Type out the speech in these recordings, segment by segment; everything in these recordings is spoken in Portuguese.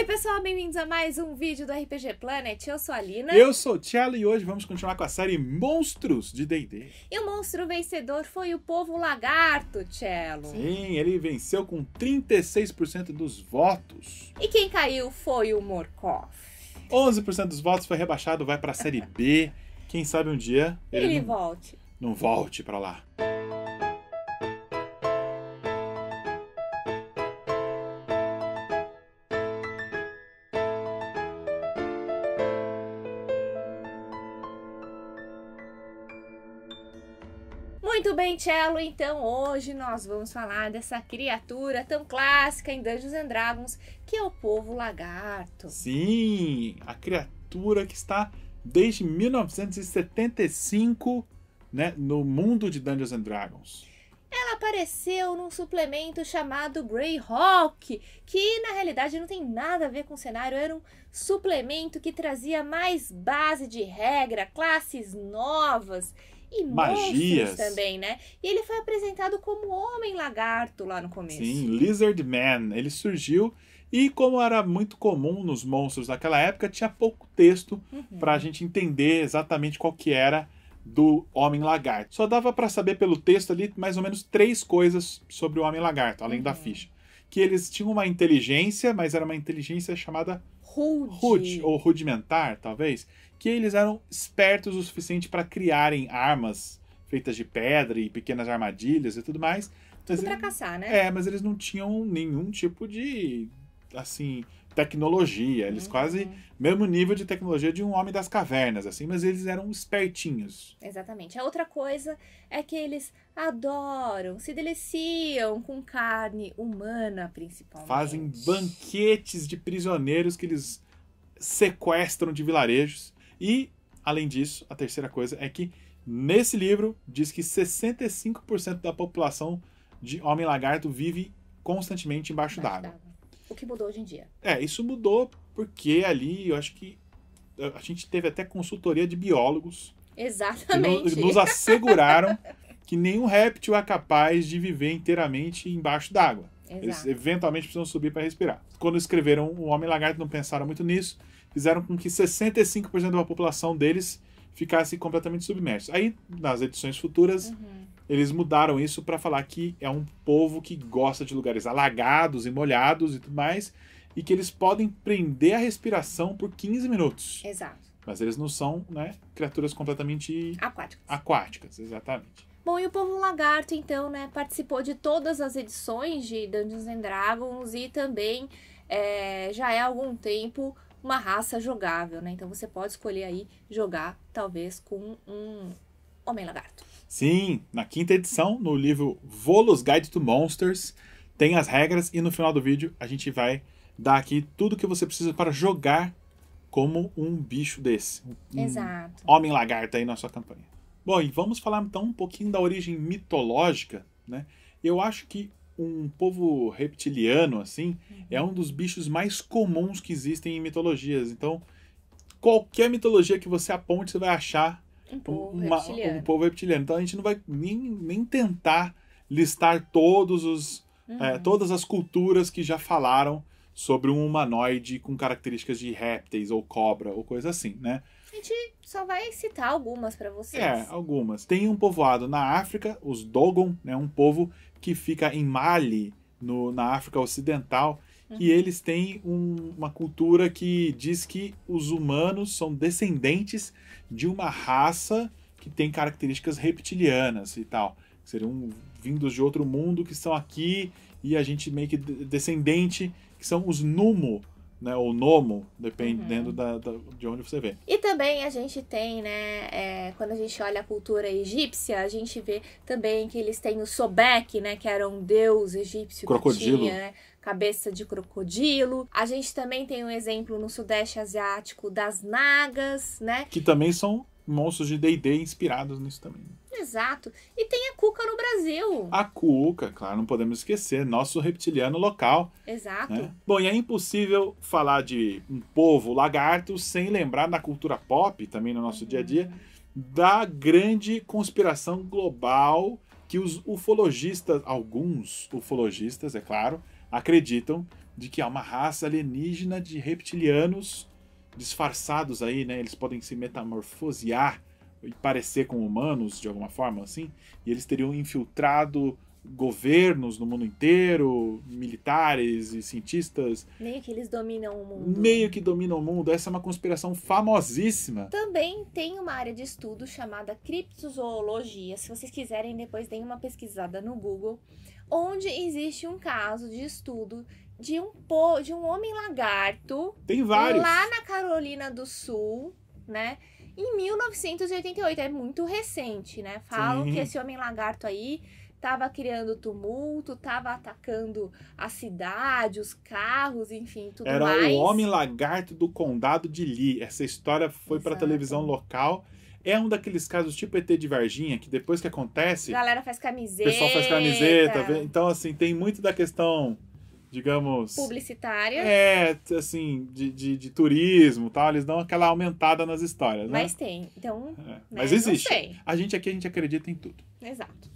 Oi pessoal, bem-vindos a mais um vídeo do RPG Planet. Eu sou a Lina. Eu sou o Cello e hoje vamos continuar com a série Monstros de D&D. E o monstro vencedor foi o povo lagarto, Cello. Sim, ele venceu com 36% dos votos. E quem caiu foi o Morkov. 11% dos votos foi rebaixado, vai para a série B. Quem sabe um dia ele, ele não, volte. Não volte para lá. Cello, é então hoje nós vamos falar dessa criatura tão clássica em Dungeons and Dragons, que é o povo lagarto. Sim, a criatura que está desde 1975, né, no mundo de Dungeons and Dragons. Ela apareceu num suplemento chamado Greyhawk, que na realidade não tem nada a ver com o cenário, era um suplemento que trazia mais base de regra, classes novas e Magias. também, né? E ele foi apresentado como Homem Lagarto lá no começo. Sim, Lizard Man. Ele surgiu e como era muito comum nos monstros daquela época, tinha pouco texto uhum. para a gente entender exatamente qual que era do Homem Lagarto. Só dava para saber pelo texto ali mais ou menos três coisas sobre o Homem Lagarto, além uhum. da ficha. Que eles tinham uma inteligência, mas era uma inteligência chamada Rude, rude ou rudimentar, talvez, que eles eram espertos o suficiente para criarem armas feitas de pedra e pequenas armadilhas e tudo mais. Então, tudo tipo pra caçar, né? É, mas eles não tinham nenhum tipo de, assim, tecnologia. Eles uhum. quase, mesmo nível de tecnologia de um homem das cavernas, assim, mas eles eram espertinhos. Exatamente. A outra coisa é que eles adoram, se deliciam com carne humana, principalmente. Fazem banquetes de prisioneiros que eles sequestram de vilarejos e, além disso, a terceira coisa é que nesse livro diz que 65% da população de homem lagarto vive constantemente embaixo, d'água. O que mudou hoje em dia? É, isso mudou porque ali eu acho que eh, a gente teve até consultoria de biólogos. Exatamente. Que nos asseguraram que nenhum réptil é capaz de viver inteiramente embaixo d'água. Eles eventualmente precisam subir para respirar. Quando escreveram O Homem Lagarto, não pensaram muito nisso fizeram com que 65% da população deles ficasse completamente submerso. Aí, nas edições futuras, uhum. eles mudaram isso para falar que é um povo que gosta de lugares alagados e molhados e tudo mais, e que eles podem prender a respiração por 15 minutos. Exato. Mas eles não são, né, criaturas completamente aquáticas. Aquáticas, exatamente. Bom, e o povo lagarto, então, né, participou de todas as edições de Dungeons and Dragons e também é, já é há algum tempo uma raça jogável, né? Então você pode escolher aí jogar talvez com um homem lagarto. Sim, na quinta edição, no livro Volus Guide to Monsters, tem as regras e no final do vídeo a gente vai dar aqui tudo que você precisa para jogar como um bicho desse. Um Exato. Homem lagarto aí na sua campanha. Bom, e vamos falar então um pouquinho da origem mitológica, né? Eu acho que um povo reptiliano, assim, é uhum. é um dos bichos mais comuns que existem em mitologias. Então, qualquer mitologia que você aponte, você vai achar um povo, uma, reptiliano. Um povo reptiliano. Então, a gente não vai nem, nem tentar listar todos os, é, uhum. é, todas as culturas que já falaram sobre um humanoide com características de répteis ou cobra ou coisa assim, né? A gente só vai citar algumas para vocês. É, algumas. Tem um povoado na África, os Dogon, né, um povo que fica em Mali, no, na África Ocidental, uhum. e eles têm um, uma cultura que diz que os humanos são descendentes de uma raça que tem características reptilianas e tal. Seriam vindos de outro mundo que estão aqui e a gente meio que descendente, que são os Numo, né, ou nomo, dependendo uhum. da, da, de onde você vê. E também a gente tem, né, é, quando a gente olha a cultura egípcia, a gente vê também que eles têm o Sobek, né, que era um deus egípcio. Crocodilo. Tinha, né, cabeça de crocodilo. A gente também tem um exemplo no sudeste asiático das nagas, né? Que também são monstros de D&D inspirados nisso também. Exato. E tem a Cuca no Brasil. A Cuca, claro, não podemos esquecer, nosso reptiliano local. Exato. Né? Bom, e é impossível falar de um povo lagarto sem lembrar na cultura pop, também no nosso uhum. dia a dia, da grande conspiração global que os ufologistas, alguns ufologistas, é claro, acreditam de que há uma raça alienígena de reptilianos disfarçados aí, né? Eles podem se metamorfosear parecer com humanos de alguma forma, assim, e eles teriam infiltrado governos no mundo inteiro, militares e cientistas. Meio que eles dominam o mundo. Meio que dominam o mundo. Essa é uma conspiração famosíssima. Também tem uma área de estudo chamada criptozoologia. Se vocês quiserem, depois deem uma pesquisada no Google, onde existe um caso de estudo de um po de um homem lagarto. Tem vários. Lá na Carolina do Sul, né? em 1988. É muito recente, né? Falam Sim. que esse homem lagarto aí tava criando tumulto, tava atacando a cidade, os carros, enfim, tudo Era mais. Era o homem lagarto do condado de Lee. Essa história foi para televisão local. É um daqueles casos tipo ET de Varginha, que depois que acontece. A galera faz camiseta. O pessoal faz camiseta. Então, assim, tem muito da questão digamos. Publicitárias. É, assim, de, de, de turismo e tal, eles dão aquela aumentada nas histórias, né? Mas tem, então. É. Né, Mas existe. A gente aqui, a gente acredita em tudo. Exato.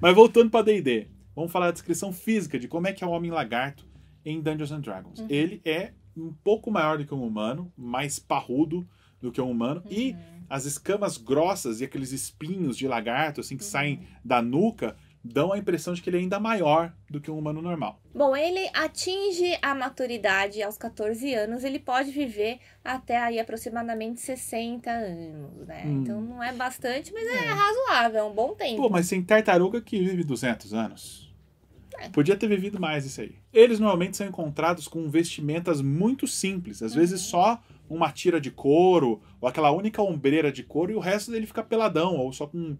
Mas voltando pra DD, vamos falar da descrição física de como é que é o Homem Lagarto em Dungeons and Dragons. Uhum. Ele é um pouco maior do que um humano, mais parrudo do que um humano, uhum. e as escamas grossas e aqueles espinhos de lagarto, assim, que uhum. saem da nuca dão a impressão de que ele é ainda maior do que um humano normal. Bom, ele atinge a maturidade aos 14 anos, ele pode viver até aí aproximadamente 60 anos, né? Hum. Então não é bastante, mas é, é razoável, é um bom tempo. Pô, mas tem tartaruga que vive 200 anos. É. Podia ter vivido mais isso aí. Eles normalmente são encontrados com vestimentas muito simples, às uhum. vezes só uma tira de couro, ou aquela única ombreira de couro, e o resto dele fica peladão, ou só com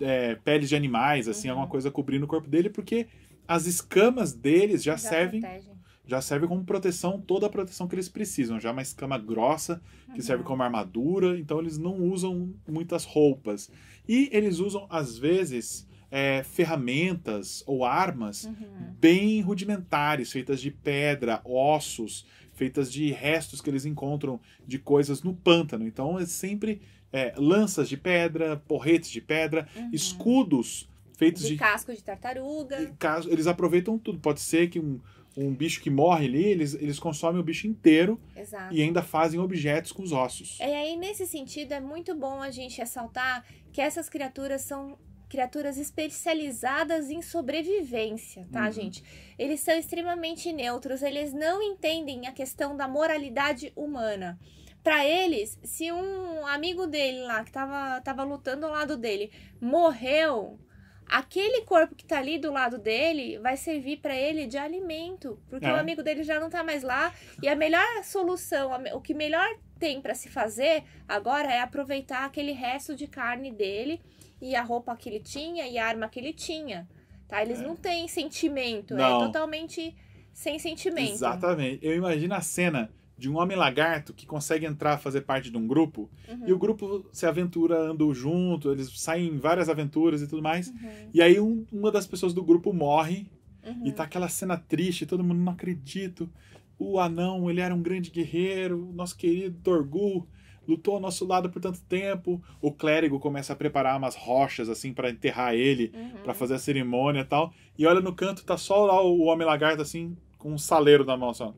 é, peles de animais, assim, uhum. alguma coisa cobrindo o corpo dele, porque as escamas deles já, já servem. Protege. Já servem como proteção, toda a proteção que eles precisam. Já é uma escama grossa, que uhum. serve como armadura, então eles não usam muitas roupas. E eles usam, às vezes, é, ferramentas ou armas uhum. bem rudimentares, feitas de pedra, ossos, feitas de restos que eles encontram de coisas no pântano. Então é sempre é, lanças de pedra, porretes de pedra, uhum. escudos feitos de, de casco de tartaruga. eles aproveitam tudo. Pode ser que um, um bicho que morre ali, eles, eles consomem o bicho inteiro Exato. e ainda fazem objetos com os ossos. É, e aí, nesse sentido, é muito bom a gente assaltar que essas criaturas são criaturas especializadas em sobrevivência, tá, uhum. gente? Eles são extremamente neutros, eles não entendem a questão da moralidade humana para eles, se um amigo dele lá que tava, tava lutando ao lado dele morreu, aquele corpo que tá ali do lado dele vai servir para ele de alimento, porque é. o amigo dele já não tá mais lá e a melhor solução, o que melhor tem para se fazer agora é aproveitar aquele resto de carne dele e a roupa que ele tinha e a arma que ele tinha, tá? Eles é. não têm sentimento, é não. é totalmente sem sentimento. Exatamente. Eu imagino a cena de um homem lagarto que consegue entrar fazer parte de um grupo uhum. e o grupo se aventura andou junto eles saem em várias aventuras e tudo mais uhum. e aí um, uma das pessoas do grupo morre uhum. e tá aquela cena triste todo mundo não acredito o anão ele era um grande guerreiro nosso querido Torgu lutou ao nosso lado por tanto tempo o clérigo começa a preparar umas rochas assim para enterrar ele uhum. para fazer a cerimônia e tal e olha no canto tá só lá o homem lagarto assim com um saleiro na mão só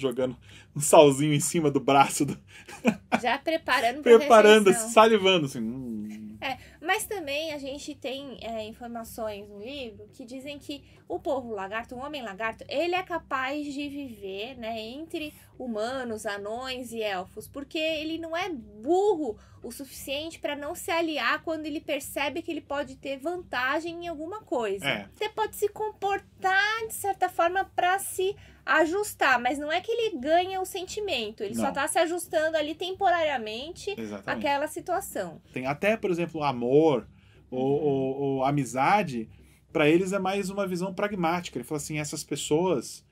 jogando um salzinho em cima do braço. Do... Já preparando pra Preparando, salivando, assim. Hum. É, mas também a gente tem é, informações no livro que dizem que o povo lagarto, o homem lagarto, ele é capaz de viver né, entre humanos, anões e elfos, porque ele não é burro o suficiente para não se aliar quando ele percebe que ele pode ter vantagem em alguma coisa. É. Você pode se comportar de certa forma para se ajustar, mas não é que ele ganha o sentimento, ele não. só tá se ajustando ali temporariamente Exatamente. àquela situação. Tem até, por exemplo, amor uhum. ou, ou, ou, amizade, para eles é mais uma visão pragmática. Ele fala assim: essas pessoas,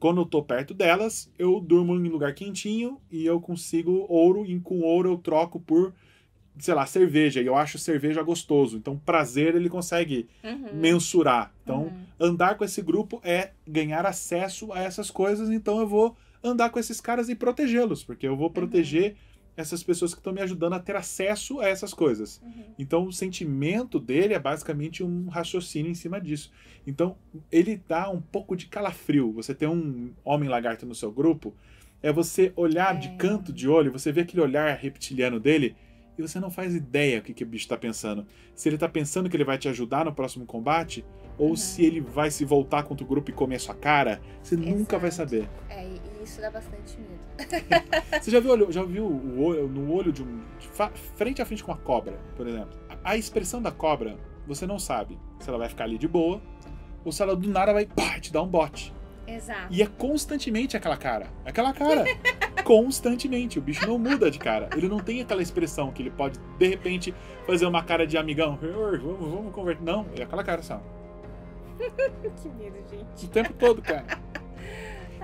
quando eu tô perto delas, eu durmo em lugar quentinho e eu consigo ouro, e com ouro eu troco por sei lá, cerveja, e eu acho cerveja gostoso. Então, prazer ele consegue uhum. mensurar. Então, uhum. andar com esse grupo é ganhar acesso a essas coisas, então eu vou andar com esses caras e protegê-los, porque eu vou uhum. proteger uhum. essas pessoas que estão me ajudando a ter acesso a essas coisas. Uhum. Então, o sentimento dele é basicamente um raciocínio em cima disso. Então, ele dá um pouco de calafrio. Você tem um homem lagarto no seu grupo, é você olhar é. de canto de olho, você vê aquele olhar reptiliano dele, e você não faz ideia o que, que o bicho está pensando. Se ele está pensando que ele vai te ajudar no próximo combate, ou uhum. se ele vai se voltar contra o grupo e comer a sua cara, você Exato. nunca vai saber. É, e isso dá bastante medo. você já viu, já viu o olho, no olho de um. De frente a frente com uma cobra, por exemplo. A, a, expressão da cobra, você não sabe se ela vai ficar ali de boa, ou se ela do nada vai pá, te dar um bote. Exato. E é constantemente aquela cara. Aquela cara. constantemente. O bicho não muda de cara. Ele não tem aquela expressão que ele pode, de repente, fazer uma cara de amigão. Vamos, vamos conversar. Não, é aquela cara só. que medo, gente. O tempo todo, cara.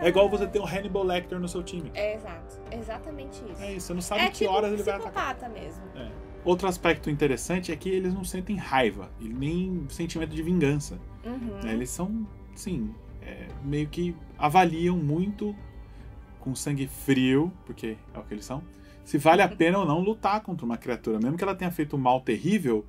É igual ah. você ter um Hannibal Lecter no seu time. É, exato. Exatamente isso. É isso. Você não sabe é que tipo horas ele vai atacar. mesmo. É. Outro aspecto interessante é que eles não sentem raiva. E nem sentimento de vingança. Uhum. É, eles são, sim, é, meio que avaliam muito com sangue frio, porque é o que eles são, se vale a pena ou não lutar contra uma criatura. Mesmo que ela tenha feito um mal terrível,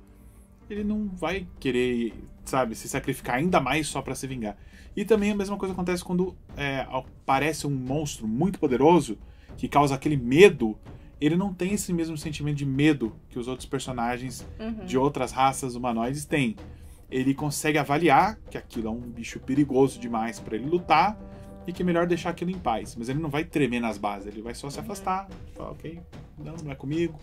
ele não vai querer, sabe, se sacrificar ainda mais só para se vingar. E também a mesma coisa acontece quando é, aparece um monstro muito poderoso que causa aquele medo. Ele não tem esse mesmo sentimento de medo que os outros personagens uhum. de outras raças humanoides têm ele consegue avaliar que aquilo é um bicho perigoso demais para ele lutar e que é melhor deixar aquilo em paz. Mas ele não vai tremer nas bases, ele vai só se afastar, falar, ok, não, não é comigo,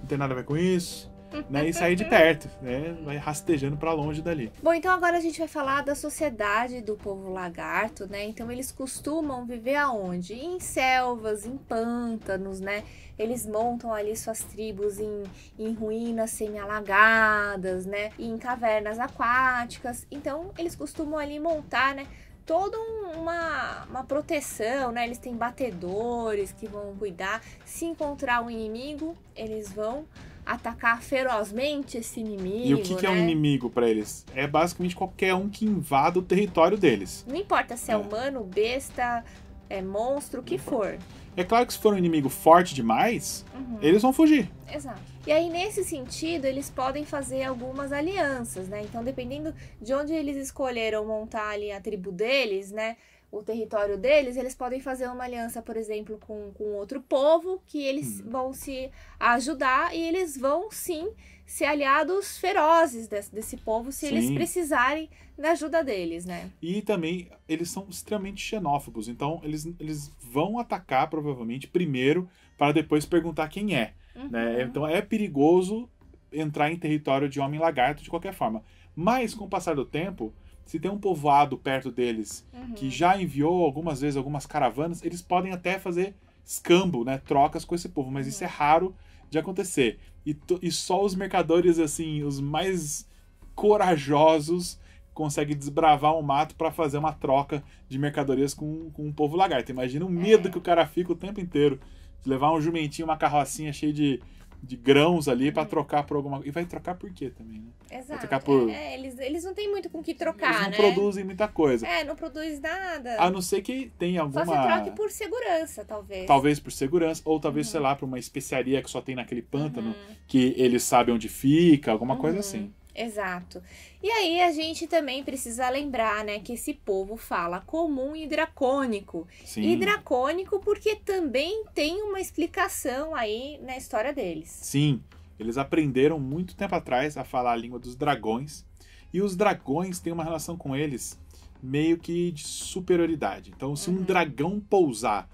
não tem nada a ver com isso né, e sair de perto, né, vai rastejando para longe dali. Bom, então agora a gente vai falar da sociedade do povo lagarto, né? Então eles costumam viver aonde? Em selvas, em pântanos, né? Eles montam ali suas tribos em, em ruínas semi-alagadas, né? E em cavernas aquáticas. Então eles costumam ali montar, né? toda uma, uma proteção, né? Eles têm batedores que vão cuidar. Se encontrar um inimigo, eles vão atacar ferozmente esse inimigo. E o que, né? que é um né? inimigo para eles? É basicamente qualquer um que invada o território deles. Não importa se é, é. humano, besta, é monstro, o que for. É claro que se for um inimigo forte demais, uhum. eles vão fugir. Exato. E aí, nesse sentido, eles podem fazer algumas alianças, né? Então, dependendo de onde eles escolheram montar ali a tribo deles, né? o território deles, eles podem fazer uma aliança, por exemplo, com, com outro povo, que eles hum. vão se ajudar e eles vão sim ser aliados ferozes desse, desse povo se sim. eles precisarem da ajuda deles, né? E também eles são extremamente xenófobos, então eles, eles vão atacar provavelmente primeiro para depois perguntar quem é. Né? Uhum. Né? Então é perigoso entrar em território de homem lagarto de qualquer forma. Mas com o passar do tempo, se tem um povoado perto deles uhum. que já enviou algumas vezes algumas caravanas, eles podem até fazer escambo, né? Trocas com esse povo, mas uhum. isso é uhum. raro de acontecer. E, e, só os mercadores, assim, os mais corajosos conseguem desbravar um mato para fazer uma troca de mercadorias com, com um povo lagarto. Imagina o medo é. que o cara fica o tempo inteiro de levar um jumentinho, uma carrocinha cheia de, de grãos ali para uhum. trocar por alguma E vai trocar por quê também, né? Exato. Vai trocar por... É, é, eles, eles não têm muito com o que trocar, eles não né? produzem muita coisa. É, não produz nada. A não ser que tenha alguma... Só se troque por segurança, talvez. Talvez por segurança, ou talvez, uhum. sei lá, por uma especiaria que só tem naquele pântano, uhum. que eles sabem onde fica, alguma uhum. coisa assim. Exato. E aí a gente também precisa lembrar, né, que esse povo fala comum e dracônico. Sim. E dracônico porque também tem uma explicação aí na história deles. Sim. Eles aprenderam muito tempo atrás a falar a língua dos dragões, e os dragões têm uma relação com eles meio que de superioridade. Então, se uhum. um dragão pousar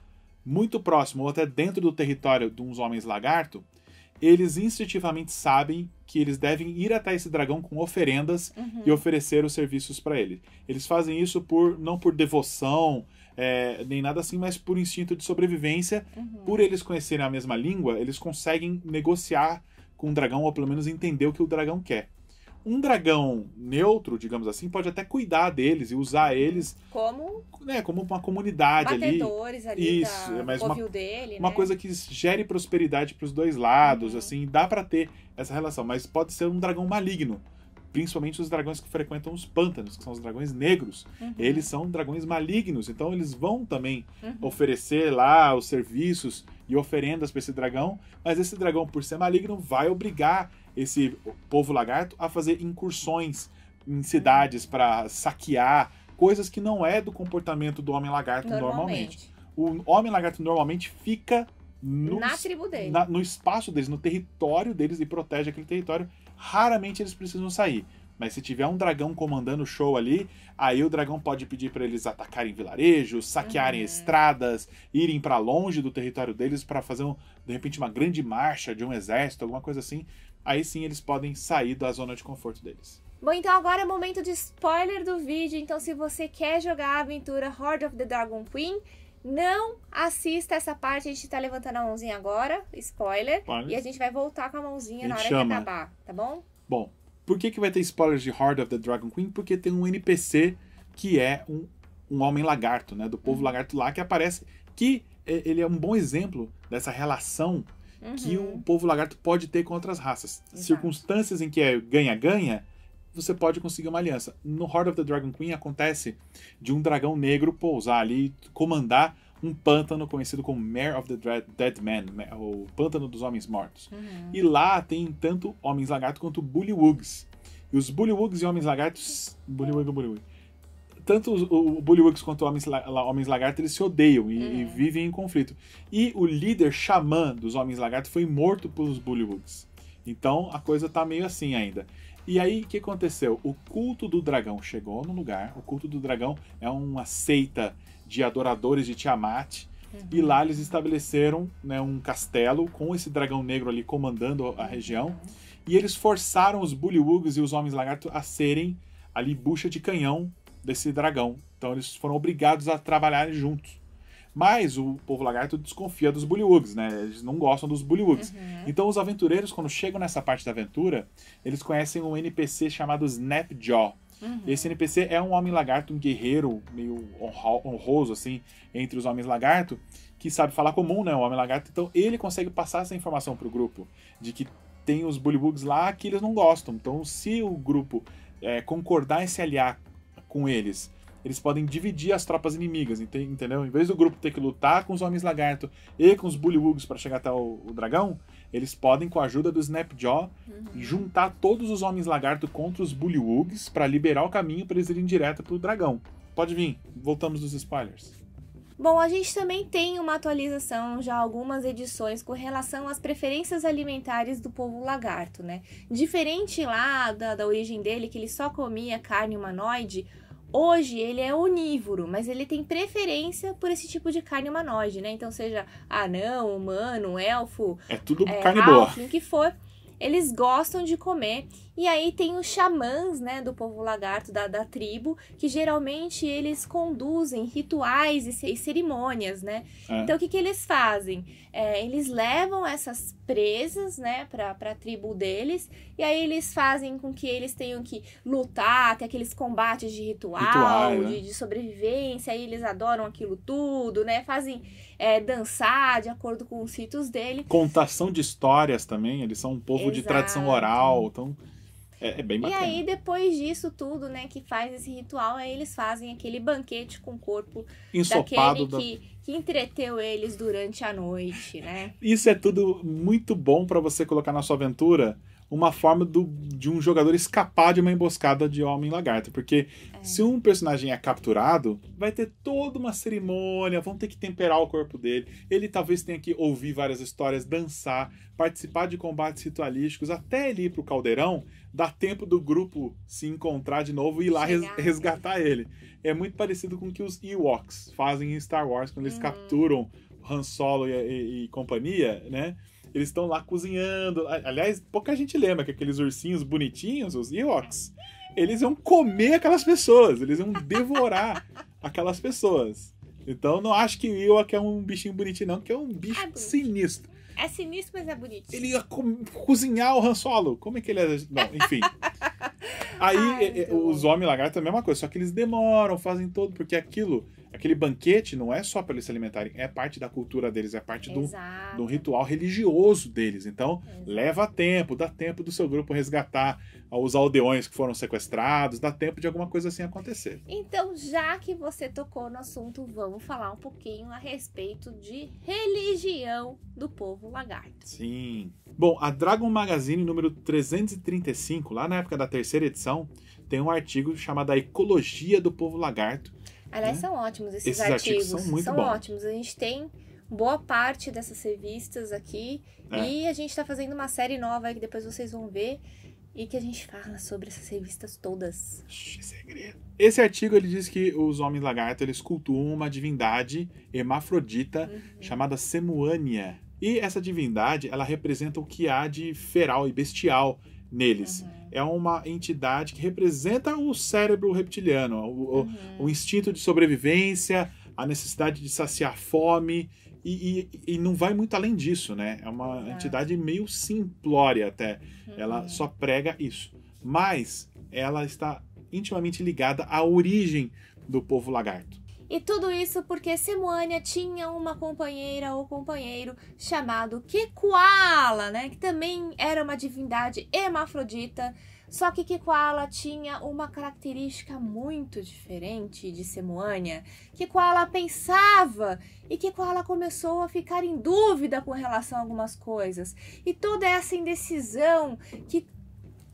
muito próximo ou até dentro do território de uns homens lagarto, eles instintivamente sabem que eles devem ir até esse dragão com oferendas uhum. e oferecer os serviços para ele. Eles fazem isso por não por devoção, é, nem nada assim, mas por instinto de sobrevivência. Uhum. Por eles conhecerem a mesma língua, eles conseguem negociar com o dragão, ou pelo menos entender o que o dragão quer. Um dragão neutro, digamos assim, pode até cuidar deles e usar eles como, né, como uma comunidade ali. ali Isso, da, é mas uma, dele, uma né? coisa que gere prosperidade para os dois lados, uhum. assim, dá para ter essa relação, mas pode ser um dragão maligno principalmente os dragões que frequentam os pântanos, que são os dragões negros. Uhum. Eles são dragões malignos, então eles vão também uhum. oferecer lá os serviços e oferendas para esse dragão, mas esse dragão, por ser maligno, vai obrigar esse povo lagarto a fazer incursões em cidades para saquear coisas que não é do comportamento do homem lagarto normalmente. normalmente. O homem lagarto normalmente fica no, na tribo dele. Na, no espaço deles, no território deles e protege aquele território. Raramente eles precisam sair. Mas se tiver um dragão comandando o show ali, aí o dragão pode pedir para eles atacarem vilarejos, saquearem uhum. estradas, irem para longe do território deles para fazer, um, de repente, uma grande marcha de um exército, alguma coisa assim aí sim eles podem sair da zona de conforto deles. Bom, então agora é momento de spoiler do vídeo. Então, se você quer jogar a aventura Horde of the Dragon Queen, não assista essa parte. A gente tá levantando a mãozinha agora, spoiler. Spoilers. E a gente vai voltar com a mãozinha a na hora chama. que acabar, tá bom? Bom, por que, que vai ter spoilers de Horde of the Dragon Queen? Porque tem um NPC que é um, um homem lagarto, né? Do povo hum. lagarto lá que aparece. Que é, ele é um bom exemplo dessa relação uhum. que o povo lagarto pode ter com outras raças. Exato. Circunstâncias em que é ganha-ganha, você pode conseguir uma aliança. No Horde of the Dragon Queen acontece de um dragão negro pousar ali e comandar um pântano conhecido como Mare of the Dread, Dead Man, né, o Pântano dos Homens Mortos. Uhum. E lá tem tanto Homens Lagarto quanto Bullywugs. E os Bullywugs e Homens Lagartos. Bullywug, Bullywug tanto o, o Bullywugs quanto o Homens, Lagarto eles se odeiam e, uhum. e, é. vivem em conflito. E o líder xamã dos Homens Lagarto foi morto pelos Bullywugs. Então a coisa tá meio assim ainda. E aí o que aconteceu? O culto do dragão chegou no lugar. O culto do dragão é uma seita de adoradores de Tiamat. Uhum. E lá eles estabeleceram né, um castelo com esse dragão negro ali comandando a uhum. região. Uhum. E eles forçaram os Bullywugs e os Homens Lagarto a serem ali bucha de canhão desse dragão. Então eles foram obrigados a trabalharem juntos. Mas o povo lagarto desconfia dos bullywugs, né? Eles não gostam dos bullywugs. Uhum. Então os aventureiros, quando chegam nessa parte da aventura, eles conhecem um NPC chamado Snapjaw. Uhum. Esse NPC é um homem lagarto, um guerreiro meio honroso, assim, entre os homens lagarto, que sabe falar comum, né? O homem lagarto. Então ele consegue passar essa informação pro grupo de que tem os bullywugs lá que eles não gostam. Então se o grupo é, concordar em se aliar com eles. Eles podem dividir as tropas inimigas, entendeu? Em vez do grupo ter que lutar com os homens lagarto e com os bullywugs para chegar até o, o, dragão, eles podem, com a ajuda do Snapjaw, uhum. juntar todos os homens lagarto contra os bullywugs para liberar o caminho para eles irem direto pro dragão. Pode vir, voltamos dos spoilers. Bom, a gente também tem uma atualização já algumas edições com relação às preferências alimentares do povo lagarto, né? Diferente lá da, da origem dele, que ele só comia carne humanoide, Hoje ele é onívoro, mas ele tem preferência por esse tipo de carne humanoide, né? Então, seja anão, humano, elfo, é tudo é, carne boa. o que for eles gostam de comer. E aí tem os xamãs, né, do povo lagarto, da, da tribo, que geralmente eles conduzem rituais e, e cerimônias, né? É. Então o que, que eles fazem? É, eles levam essas presas, né, pra, pra tribo deles, e aí eles fazem com que eles tenham que lutar, ter aqueles combates de ritual, ritual né? de, de sobrevivência, aí eles adoram aquilo tudo, né? Fazem é, dançar de acordo com os ritos dele. Contação de histórias também, eles são um povo Exato. de tradição oral, então é, é, bem bacana. E aí, depois disso tudo, né, que faz esse ritual, aí eles fazem aquele banquete com o corpo Ensopado daquele que, que entreteu eles durante a noite, né? Isso é tudo muito bom para você colocar na sua aventura uma forma do, de um jogador escapar de uma emboscada de homem lagarto. Porque é. se um personagem é capturado, vai ter toda uma cerimônia, vão ter que temperar o corpo dele. Ele talvez tenha que ouvir várias histórias, dançar, participar de combates ritualísticos, até ele ir pro caldeirão, dá tempo do grupo se encontrar de novo e ir lá res, né? resgatar ele. É muito parecido com o que os Ewoks fazem em Star Wars, quando eles uhum. capturam Han Solo e, e, e companhia, né? Eles estão lá cozinhando. Aliás, pouca gente lembra que aqueles ursinhos bonitinhos, os Ewoks, eles iam comer aquelas pessoas, eles iam devorar aquelas pessoas. Então não acho que o Ewok é um bichinho bonitinho, não, que é um bicho é sinistro. É sinistro, mas é bonito. Ele ia co cozinhar o Han Solo. Como é que ele é? Não, enfim. Aí Ai, é, os homens lagartos é a mesma coisa, só que eles demoram, fazem todo, porque aquilo aquele banquete não é só para eles se alimentarem, é parte da cultura deles, é parte do, do ritual religioso deles. Então, Exato. leva tempo, dá tempo do seu grupo resgatar os aldeões que foram sequestrados, dá tempo de alguma coisa assim acontecer. Então, já que você tocou no assunto, vamos falar um pouquinho a respeito de religião do povo lagarto. Sim. Bom, a Dragon Magazine número 335, lá na época da terceira edição, tem um artigo chamado A Ecologia do Povo Lagarto Aliás, né? são ótimos esses, esses artigos. artigos. São muito são ótimos. A gente tem boa parte dessas revistas aqui. É. E a gente está fazendo uma série nova aí que depois vocês vão ver. E que a gente fala sobre essas revistas todas. segredo. Esse artigo ele diz que os homens lagarto eles cultuam uma divindade hermafrodita uhum. chamada Semuania. E essa divindade ela representa o que há de feral e bestial neles. Uhum é uma entidade que representa o cérebro reptiliano, o, uhum. o, instinto de sobrevivência, a necessidade de saciar fome, e, e, e, não vai muito além disso, né? É uma Exato. entidade meio simplória até. Uhum. Ela só prega isso. Mas ela está intimamente ligada à origem do povo lagarto. E tudo isso porque Semuânia tinha uma companheira ou companheiro chamado Kekuala, né? Que também era uma divindade hermafrodita. Só que Kekuala tinha uma característica muito diferente de Semuânia. Kekuala pensava e Kekuala começou a ficar em dúvida com relação a algumas coisas. E toda essa indecisão que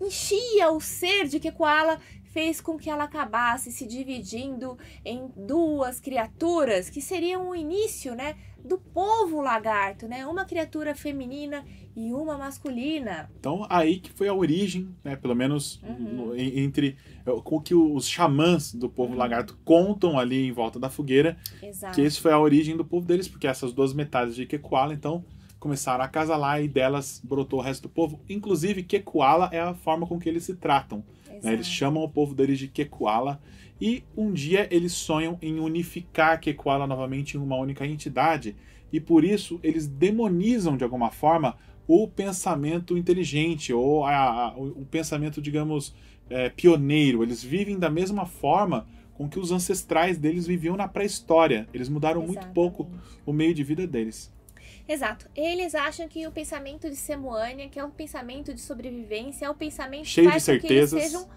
enchia o ser de Kekuala fez com que ela acabasse se dividindo em duas criaturas que seriam o início, né, do povo lagarto, né? Uma criatura feminina e uma masculina. Então aí que foi a origem, né? Pelo menos uhum. no, entre é, o que os xamãs do povo uhum. lagarto contam ali em volta da fogueira, Exato. que isso foi a origem do povo deles, porque essas duas metades de Quequala, então começaram a casalar e delas brotou o resto do povo. Inclusive, Quequala é a forma com que eles se tratam. Né? Eles chamam o povo deles de Kekuala e um dia eles sonham em unificar Kekuala novamente em uma única entidade e por isso eles demonizam de alguma forma o pensamento inteligente ou a, a, o, pensamento, digamos, é, pioneiro. Eles vivem da mesma forma com que os ancestrais deles viviam na pré-história. Eles mudaram Exatamente. muito pouco o meio de vida deles. Exato. Eles acham que o pensamento de Semuânia, que é um pensamento de sobrevivência, é um pensamento Cheio que faz de certezas. que eles sejam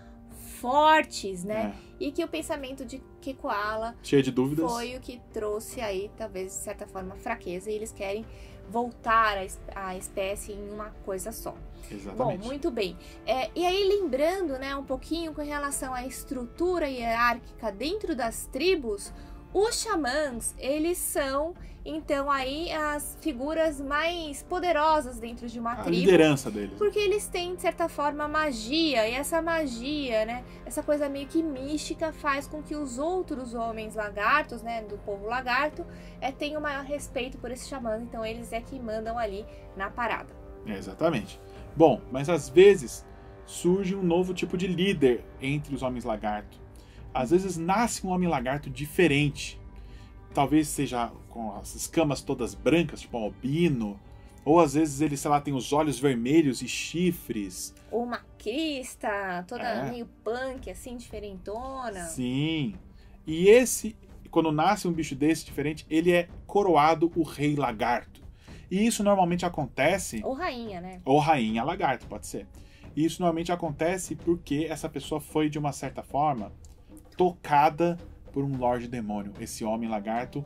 fortes, né? É. E que o pensamento de Kekuala Cheio de dúvidas. foi o que trouxe aí, talvez, de certa forma, fraqueza. E eles querem voltar a, espécie em uma coisa só. Exatamente. Bom, muito bem. É, e aí, lembrando né, um pouquinho com relação à estrutura hierárquica dentro das tribos, os xamãs, eles são, então, aí as figuras mais poderosas dentro de uma a tribo. liderança deles. Né? Porque eles têm, de certa forma, magia, e essa magia, né, essa coisa meio que mística faz com que os outros homens lagartos, né, do povo lagarto, é, tenham maior respeito por esse xamã, então eles é que mandam ali na parada. É, exatamente. Bom, mas às vezes surge um novo tipo de líder entre os homens lagarto às vezes nasce um homem lagarto diferente. Talvez seja com as escamas todas brancas, tipo um albino. Ou às vezes ele, sei lá, tem os olhos vermelhos e chifres. Ou uma crista, toda é. meio punk, assim, diferentona. Sim. E esse, quando nasce um bicho desse diferente, ele é coroado o rei lagarto. E isso normalmente acontece. Ou rainha, né? Ou rainha lagarto, pode ser. E isso normalmente acontece porque essa pessoa foi, de uma certa forma, tocada por um Lorde Demônio. Esse homem lagarto,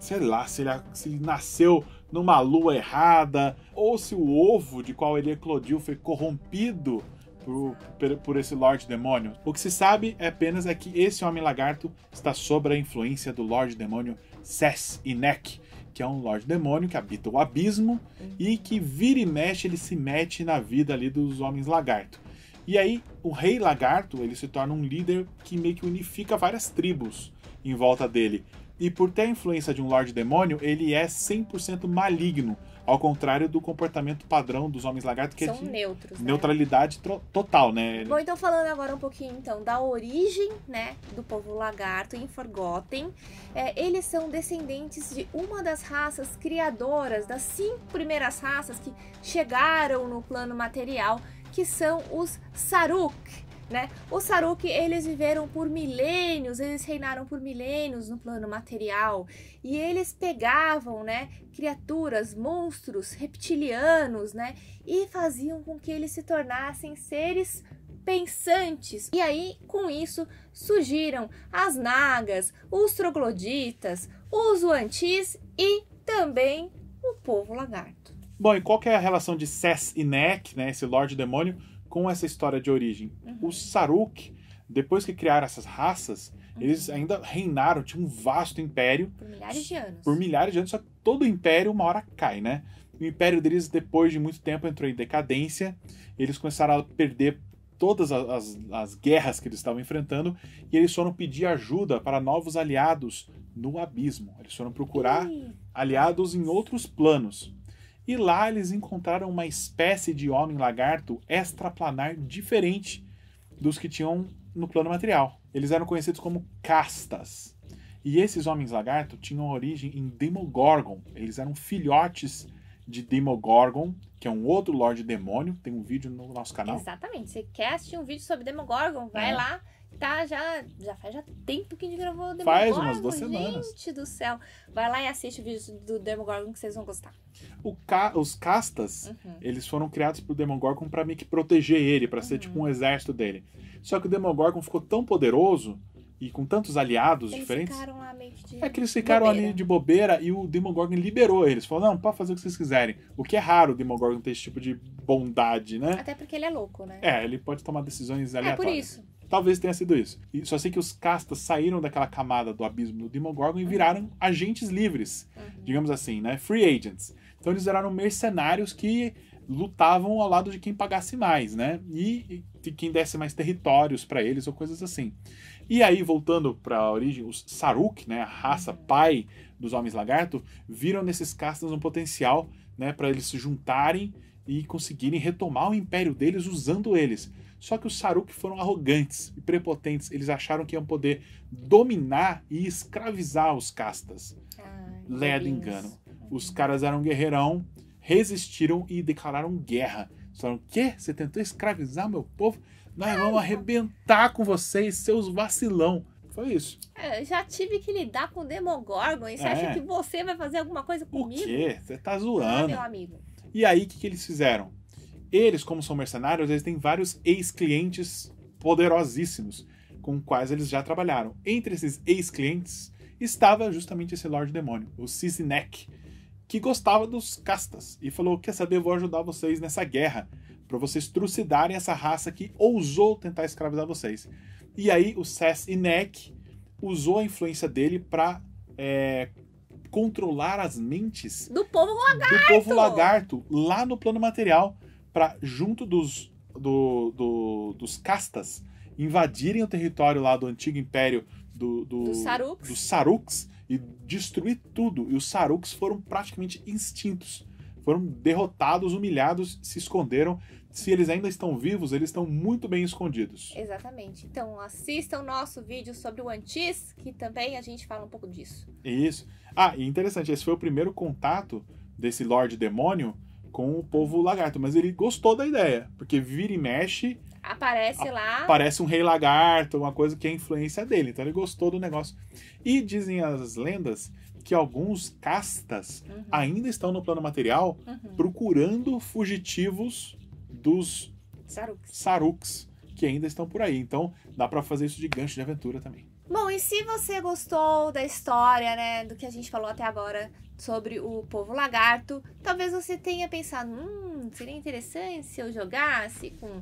sei lá se ele, se ele nasceu numa lua errada ou se o ovo de qual ele eclodiu foi corrompido por, por, esse Lorde Demônio. O que se sabe é apenas é que esse Homem Lagarto está sob a influência do Lorde Demônio Ses Inek, que é um Lorde Demônio que habita o abismo uhum. e que vira e mexe, ele se mete na vida ali dos Homens Lagarto. E aí, o rei lagarto, ele se torna um líder que meio que unifica várias tribos em volta dele. E por ter a influência de um Lorde Demônio, ele é 100% maligno, ao contrário do comportamento padrão dos homens lagarto, que é São é de neutros, né? neutralidade né? total, né? Bom, então falando agora um pouquinho então da origem, né, do povo lagarto em Forgotten, é, eles são descendentes de uma das raças criadoras, das cinco primeiras raças que chegaram no plano material que são os Saruk. Né? Os Saruk, eles viveram por milênios, eles reinaram por milênios no plano material e eles pegavam, né, criaturas, monstros, reptilianos, né, e faziam com que eles se tornassem seres pensantes. E aí, com isso, surgiram as nagas, os trogloditas, os uantis e também o povo lagarto. Bom, e qual que é a relação de Ses e Nek, né, esse Lorde Demônio, com essa história de origem? Uhum. Os Saruk, depois que criaram essas raças, uhum. eles ainda reinaram, tinham um vasto império. Por milhares de anos. Por milhares de anos, só que todo império uma hora cai, né? O império deles, depois de muito tempo, entrou em decadência. Eles começaram a perder todas as, as, as guerras que eles estavam enfrentando e eles foram pedir ajuda para novos aliados no abismo. Eles foram procurar Ih. aliados em outros planos e lá eles encontraram uma espécie de homem lagarto extraplanar diferente dos que tinham no plano material. Eles eram conhecidos como castas. E esses homens lagarto tinham origem em Demogorgon. Eles eram filhotes de Demogorgon, que é um outro Lorde Demônio. Tem um vídeo no nosso canal. Exatamente. Você quer assistir um vídeo sobre Demogorgon? Vai é. lá tá já. Já faz já tempo que a gente gravou o Demogorgon. Faz umas duas semanas. Gente do céu. Vai lá e assiste o vídeo do Demogorgon que vocês vão gostar. Ca os castas, uhum. eles foram criados pro Demogorgon pra meio que proteger ele, pra ser uhum. tipo um exército dele. Só que o Demogorgon ficou tão poderoso e com tantos aliados eles diferentes. Ficaram lá meio de é que eles ficaram bobeira. ali de bobeira e o Demogorgon liberou eles. Falou, não, pode fazer o que vocês quiserem. O que é raro o Demogorgon ter esse tipo de bondade, né? Até porque ele é louco, né? É, ele pode tomar decisões aleatórias. É por isso. Talvez tenha sido isso. E só sei que os castas saíram daquela camada do abismo do Demogorgon e uhum. viraram agentes livres, uhum. digamos assim, né? Free agents. Então eles eram mercenários que lutavam ao lado de quem pagasse mais, né? E, e quem desse mais territórios para eles ou coisas assim. E aí, voltando para a origem, os Saruk, né, a raça uhum. pai dos homens lagarto, viram nesses castas um potencial, né, para eles se juntarem e conseguirem retomar o império deles usando eles. Só que os Saruk foram arrogantes e prepotentes. Eles acharam que iam poder dominar e escravizar os castas. Ah, Leia do engano. Os caras eram guerreirão, resistiram e declararam guerra. Eles falaram: quê? Você tentou escravizar meu povo? Nós vamos arrebentar com vocês, seus vacilão. Foi isso. É, eu já tive que lidar com o Demogorgon. E você é. acha que você vai fazer alguma coisa comigo? O quê? Você tá zoando. Ah, meu amigo. E aí, o que, que eles fizeram? Eles, como são mercenários, eles têm vários ex-clientes poderosíssimos com quais eles já trabalharam. Entre esses ex-clientes estava justamente esse Lorde Demônio, o Cisinek, que gostava dos castas e falou: Quer saber, vou ajudar vocês nessa guerra, para vocês trucidarem essa raça que ousou tentar escravizar vocês. E aí o Cisinek usou a influência dele para é, controlar as mentes do povo do povo lagarto lá no plano material para junto dos, do, do, dos castas invadirem o território lá do antigo império do, do, do Sarux. Saruks e destruir tudo. E os Saruks foram praticamente extintos. Foram derrotados, humilhados, se esconderam. Se eles ainda estão vivos, eles estão muito bem escondidos. Exatamente. Então assistam nosso vídeo sobre o Antis, que também a gente fala um pouco disso. Isso. Ah, e interessante, esse foi o primeiro contato desse Lorde Demônio com o povo lagarto. Mas ele gostou da ideia, porque vira e mexe. Aparece lá. Aparece um rei lagarto, uma coisa que é influência dele. Então ele gostou do negócio. E dizem as lendas que alguns castas uhum. ainda estão no plano material uhum. procurando fugitivos dos saruks. saruks que ainda estão por aí. Então dá para fazer isso de gancho de aventura também. Bom, e se você gostou da história, né, do que a gente falou até agora sobre o povo lagarto. Talvez você tenha pensado, hum, seria interessante se eu jogasse com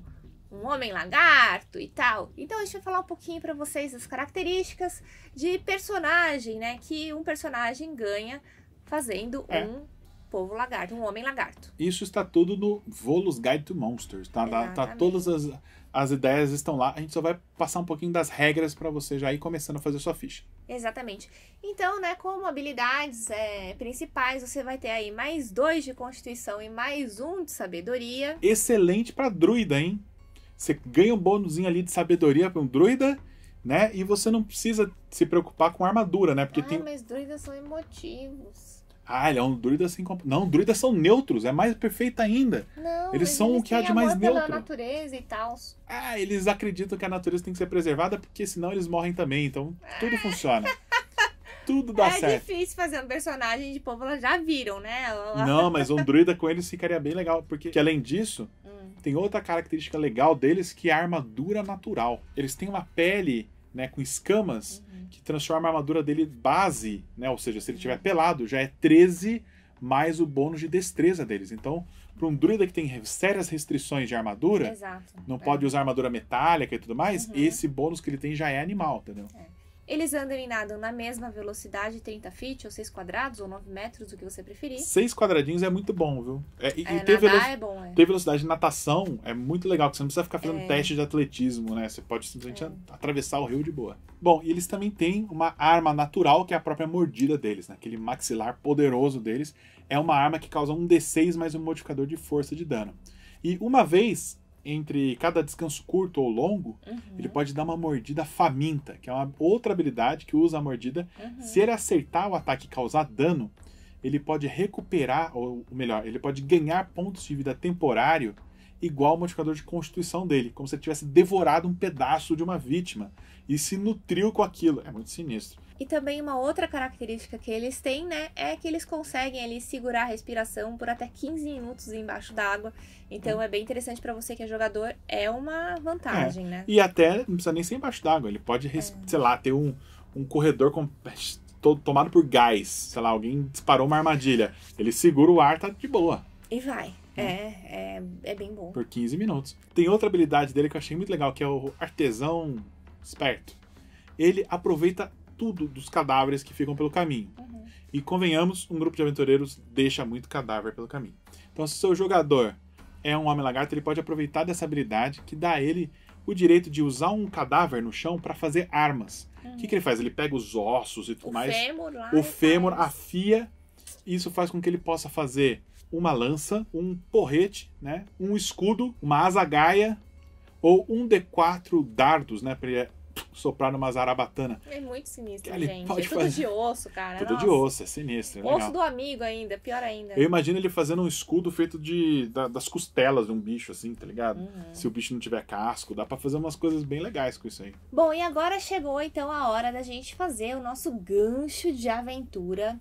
um homem lagarto e tal. Então deixa eu falar um pouquinho para vocês as características de personagem, né, que um personagem ganha fazendo é. um povo lagarto, um homem lagarto. Isso está tudo no Volus Guide to Monsters, tá? tá, tá Exatamente. Tá, todas as as ideias estão lá. A gente só vai passar um pouquinho das regras para você já ir começando a fazer sua ficha. Exatamente. Então, né, como habilidades é, principais, você vai ter aí mais dois de constituição e mais um de sabedoria. Excelente para druida, hein? Você ganha um bônus ali de sabedoria para um druida, né? E você não precisa se preocupar com armadura, né? Porque Ai, ah, tem. Mas druidas são emotivos. Ah, ele é um druida sem comp... Não, druidas são neutros, é mais perfeito ainda. Não, eles são o que há de mais neutro. Pela natureza e tal. Ah, eles acreditam que a natureza tem que ser preservada porque senão eles morrem também. Então tudo funciona. tudo dá é certo. É difícil fazer um personagem de povo, elas já viram, né? Não, mas um druida com eles ficaria bem legal, porque que, além disso, hum. tem outra característica legal deles que é a armadura natural. Eles têm uma pele né, com escamas, uhum. que transforma a armadura dele base, né? Ou seja, se ele tiver pelado, já é 13 mais o bônus de destreza deles. Então, para um druida que tem sérias restrições de armadura, Exato. não é. pode usar armadura metálica e tudo mais, uhum. esse bônus que ele tem já é animal, entendeu? É. Eles andam e nadam na mesma velocidade, 30 feet, ou 6 quadrados, ou 9 metros, o que você preferir. 6 quadradinhos é muito bom, viu? É, e, é, e ter, é bom, é. ter velocidade de natação é muito legal, porque você não precisa ficar fazendo é. teste de atletismo, né? Você pode simplesmente é. atravessar o rio de boa. Bom, e eles também têm uma arma natural, que é a própria mordida deles, né? Aquele maxilar poderoso deles. É uma arma que causa um D6 mais um modificador de força de dano. E uma vez entre cada descanso curto ou longo, uhum. ele pode dar uma mordida faminta, que é uma outra habilidade que usa a mordida. Uhum. Se ele acertar o ataque e causar dano, ele pode recuperar, ou melhor, ele pode ganhar pontos de vida temporário igual ao modificador de constituição dele, como se ele tivesse devorado um pedaço de uma vítima e se nutriu com aquilo. É muito sinistro. E também uma outra característica que eles têm, né, é que eles conseguem ali segurar a respiração por até 15 minutos embaixo d'água. Então é bem interessante para você que é jogador, é uma vantagem, é. né? E até não precisa nem ser embaixo d'água, ele pode, é. sei lá, ter um, um corredor com todo tomado por gás, sei lá, alguém disparou uma armadilha, ele segura o ar, tá de boa. E vai. Né? É, é, é bem bom. Por 15 minutos. Tem outra habilidade dele que eu achei muito legal, que é o artesão esperto. Ele aproveita tudo dos cadáveres que ficam pelo caminho. Uhum. E convenhamos, um grupo de aventureiros deixa muito cadáver pelo caminho. Então, se o seu jogador é um homem lagarto, ele pode aproveitar dessa habilidade que dá a ele o direito de usar um cadáver no chão para fazer armas. O uhum. que, que, ele faz? Ele pega os ossos e tudo o mais. Fêmur lá o fêmur faz. afia. Isso faz com que ele possa fazer uma lança, um porrete, né? um escudo, uma asa gaia ou um D4 dardos, né? Para ele soprar numa zarabatana. É muito sinistro, gente. Pode é tudo fazer... de osso, cara. Tudo Nossa. de osso, é sinistro. É osso do amigo ainda, pior ainda. Eu imagino ele fazendo um escudo feito de, da, das costelas de um bicho, assim, tá ligado? Uhum. Se o bicho não tiver casco, dá para fazer umas coisas bem legais com isso aí. Bom, e agora chegou então a hora da gente fazer o nosso gancho de aventura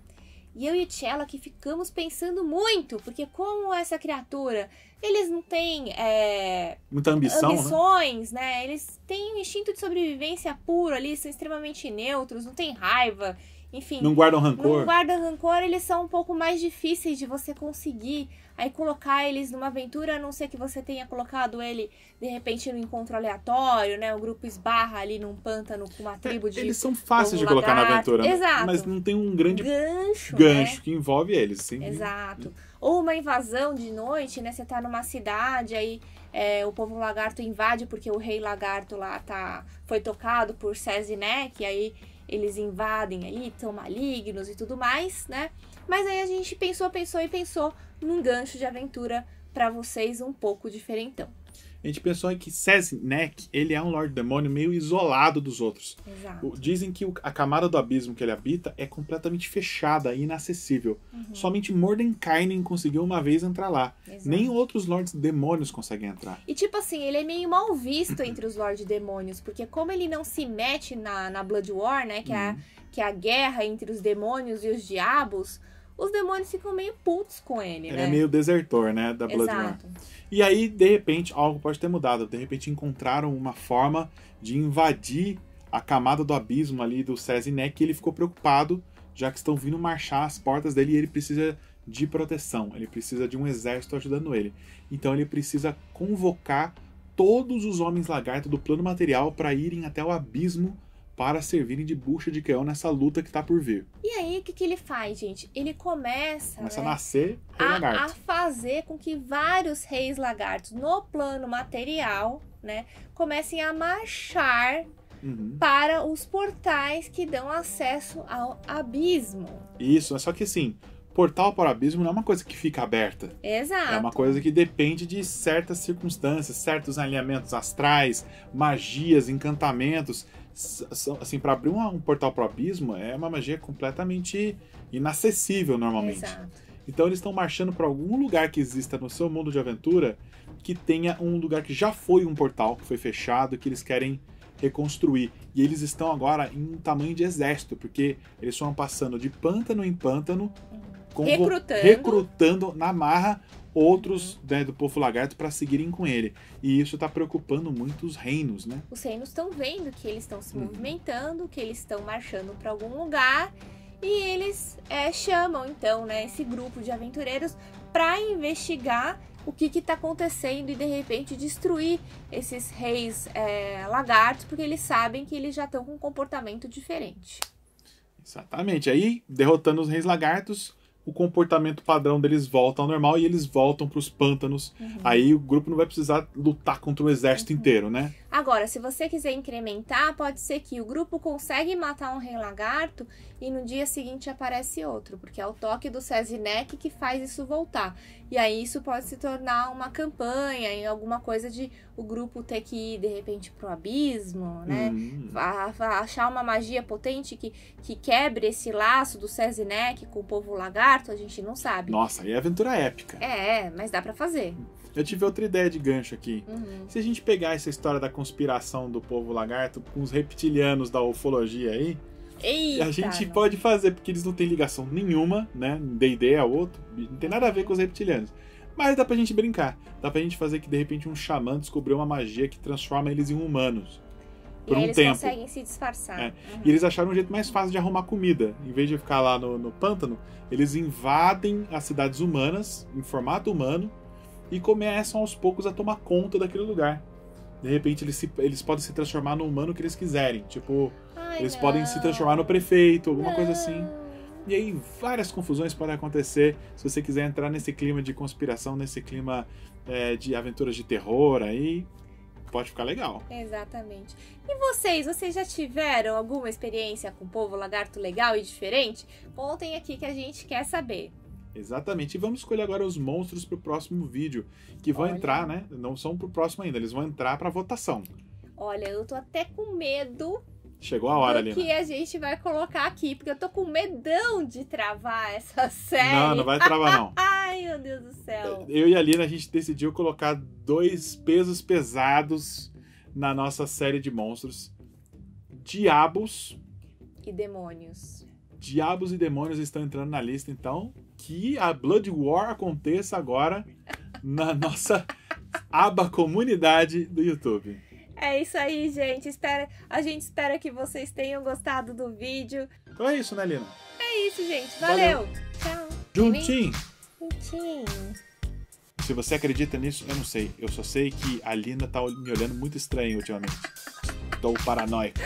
e eu e Tchela que ficamos pensando muito, porque como essa criatura, eles não têm é, muita ambição, né? ambições, né? né? Eles têm um instinto de sobrevivência puro ali, são extremamente neutros, não tem raiva, enfim. Não guardam rancor. Não guardam rancor, eles são um pouco mais difíceis de você conseguir aí colocar eles numa aventura, a não ser que você tenha colocado ele, de repente, no encontro aleatório, né? O grupo esbarra ali num pântano com uma é, tribo de. Eles são fáceis de colocar na aventura. Né? Exato. Mas não tem um grande gancho, né? gancho né? que envolve eles, sim. Exato. Ou uma invasão de noite, né? Você tá numa cidade, aí é, o povo lagarto invade porque o rei lagarto lá tá, foi tocado por né? e aí eles invadem ali, são malignos e tudo mais, né? Mas aí a gente pensou, pensou e pensou num gancho de aventura para vocês um pouco diferentão. A gente pensou em que Sesnek, ele é um Lorde Demônio meio isolado dos outros. Exato. Dizem que a camada do abismo que ele habita é completamente fechada e inacessível. Uhum. Somente Mordenkainen conseguiu uma vez entrar lá. Exato. Nem outros Lordes Demônios conseguem entrar. E tipo assim, ele é meio mal visto entre os Lordes Demônios, porque como ele não se mete na, na Blood War, né, que, uhum. é a, uhum. que é a guerra entre os demônios e os diabos os demônios ficam meio putos com ele, ele é né? é meio desertor, né, da Exato. E aí, de repente, algo pode ter mudado. De repente, encontraram uma forma de invadir a camada do abismo ali do Cezinec e ele ficou preocupado, já que estão vindo marchar as portas dele e ele precisa de proteção. Ele precisa de um exército ajudando ele. Então, ele precisa convocar todos os homens lagarto do plano material para irem até o abismo para servirem de bucha de canhão nessa luta que tá por vir. E aí, o que, que ele faz, gente? Ele começa. Começa né, a nascer a, a fazer com que vários reis lagartos, no plano material, né, comecem a marchar Uhum. para os portais que dão acesso ao abismo. Isso, é só que assim, portal para o abismo não é uma coisa que fica aberta. Exato. É uma coisa que depende de certas circunstâncias, certos alinhamentos astrais, magias, encantamentos assim, para abrir um, um portal o abismo é uma magia completamente inacessível normalmente. Exato. Então eles estão marchando para algum lugar que exista no seu mundo de aventura que tenha um lugar que já foi um portal que foi fechado que eles querem reconstruir. E eles estão agora em um tamanho de exército, porque eles foram passando de pântano em pântano, recrutando. recrutando na marra outros né, do povo lagarto para seguirem com ele. E isso está preocupando muito os reinos, né? Os reinos estão vendo que eles estão se uhum. movimentando, que eles estão marchando para algum lugar. E eles é, chamam então né, esse grupo de aventureiros para investigar o que está acontecendo e de repente destruir esses reis é, lagartos, porque eles sabem que eles já estão com um comportamento diferente. Exatamente. Aí, derrotando os reis lagartos, o comportamento padrão deles volta ao normal e eles voltam para os pântanos. Uhum. Aí o grupo não vai precisar lutar contra o exército uhum. inteiro, né? Agora, se você quiser incrementar, pode ser que o grupo consegue matar um rei lagarto e no dia seguinte aparece outro, porque é o toque do Cesinec que faz isso voltar. E aí isso pode se tornar uma campanha em alguma coisa de o grupo ter que ir de repente pro abismo, né? Uhum. achar uma magia potente que, que quebre esse laço do Cesinec com o povo lagarto, a gente não sabe. Nossa, aí é aventura épica. É, mas dá para fazer. Eu tive outra ideia de gancho aqui. Uhum. Se a gente pegar essa história da conspiração do povo lagarto com os reptilianos da ufologia aí, Eita, a gente não. pode fazer, porque eles não têm ligação nenhuma, né? D&D é outro, não tem nada a ver com os reptilianos. Mas dá pra gente brincar. Dá pra gente fazer que de repente um xamã descobriu uma magia que transforma eles em humanos. Por e um eles tempo. conseguem se disfarçar. É. Uhum. E eles acharam um jeito mais fácil de arrumar comida. Em vez de ficar lá no, no pântano, eles invadem as cidades humanas, em formato humano, e começam aos poucos a tomar conta daquele lugar. De repente eles, se, eles podem se transformar no humano que eles quiserem. Tipo, Ai, eles não. podem se transformar no prefeito, alguma não. coisa assim. E aí várias confusões podem acontecer se você quiser entrar nesse clima de conspiração, nesse clima é, de aventuras de terror aí. Pode ficar legal. Exatamente. E vocês, vocês já tiveram alguma experiência com o povo lagarto legal e diferente? Contem aqui que a gente quer saber. Exatamente. E vamos escolher agora os monstros para o próximo vídeo, que vão Olha. entrar, né? Não são para o próximo ainda, eles vão entrar para votação. Olha, eu tô até com medo. Chegou a hora, Lina. que a gente vai colocar aqui, porque eu tô com medão de travar essa série. Não, não vai travar não. Ai, meu Deus do céu. Eu e a Lina, a gente decidiu colocar dois pesos pesados na nossa série de monstros. Diabos e demônios. Diabos e demônios estão entrando na lista, então que a Blood War aconteça agora na nossa aba comunidade do YouTube. É isso aí, gente. Espera, a gente espera que vocês tenham gostado do vídeo. Então é isso, né, Lina? É isso, gente. Valeu. Valeu. Tchau. Juntinho. Juntinho. Se você acredita nisso, eu não sei. Eu só sei que a Lina tá me olhando muito estranho ultimamente. Tô paranoico.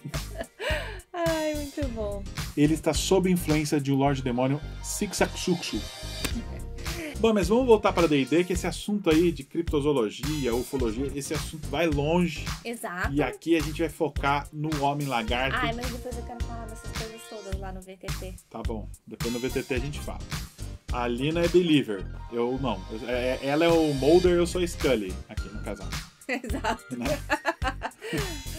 Ai, muito bom ele está sob influência de um Lorde Demônio Sixaxuxu. Bom, mas vamos voltar para D&D, que esse assunto aí de criptozoologia, ufologia, esse assunto vai longe. Exato. E aqui a gente vai focar no Homem Lagarto. Ah, mas depois eu quero falar dessas coisas todas lá no VTT. Tá bom, depois no VTT a gente fala. A Lina é Believer, eu não. É, é, ela é o Mulder, eu sou Scully, aqui no casal. Exato. Né?